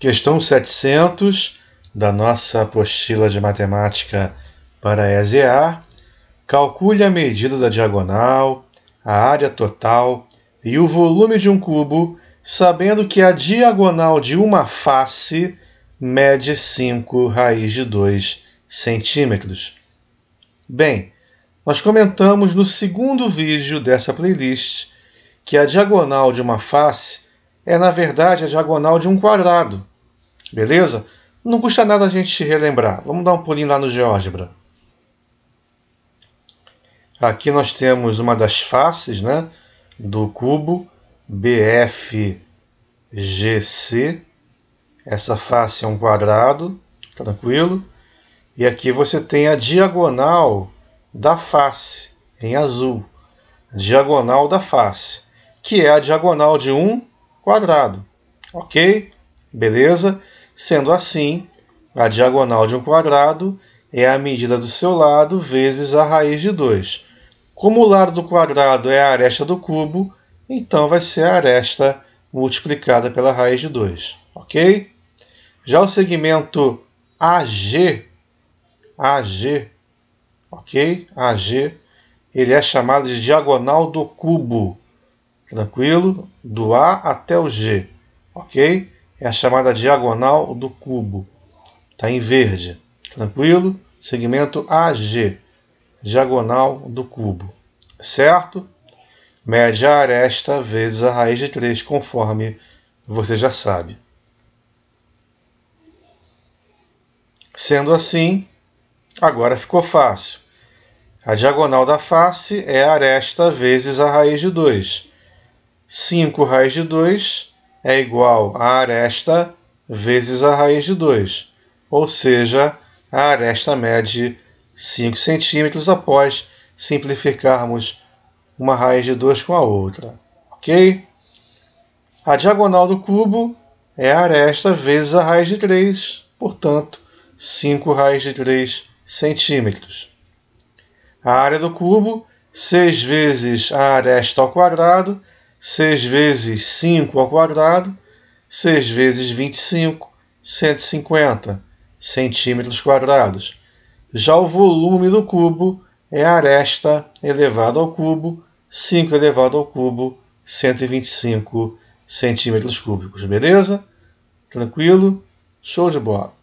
Questão 700 da nossa apostila de matemática para ESEA. Calcule a medida da diagonal, a área total e o volume de um cubo, sabendo que a diagonal de uma face mede 5 raiz de 2 centímetros. Bem, nós comentamos no segundo vídeo dessa playlist que a diagonal de uma face é, na verdade, a diagonal de um quadrado Beleza? Não custa nada a gente relembrar. Vamos dar um pulinho lá no GeoGebra. Aqui nós temos uma das faces né, do cubo BFGC. Essa face é um quadrado, tranquilo. E aqui você tem a diagonal da face, em azul. Diagonal da face, que é a diagonal de um quadrado. Ok? Beleza? Sendo assim, a diagonal de um quadrado é a medida do seu lado vezes a raiz de 2. Como o lado do quadrado é a aresta do cubo, então vai ser a aresta multiplicada pela raiz de 2, ok? Já o segmento AG, AG, ok? AG, ele é chamado de diagonal do cubo, tranquilo? Do A até o G, ok? é a chamada diagonal do cubo. Está em verde. Tranquilo? Segmento AG, diagonal do cubo. Certo? Mede a aresta vezes a raiz de 3, conforme você já sabe. Sendo assim, agora ficou fácil. A diagonal da face é a aresta vezes a raiz de 2. 5 raiz de 2 é igual a aresta vezes a raiz de 2, ou seja, a aresta mede 5 centímetros após simplificarmos uma raiz de 2 com a outra, ok? A diagonal do cubo é a aresta vezes a raiz de 3, portanto, 5 raiz de 3 centímetros. A área do cubo, 6 vezes a aresta ao quadrado, 6 vezes 5 ao quadrado, 6 vezes 25, 150 centímetros quadrados. Já o volume do cubo é a aresta elevado ao cubo, 5 elevado ao cubo, 125 centímetros cúbicos. Beleza? Tranquilo? Show de bola!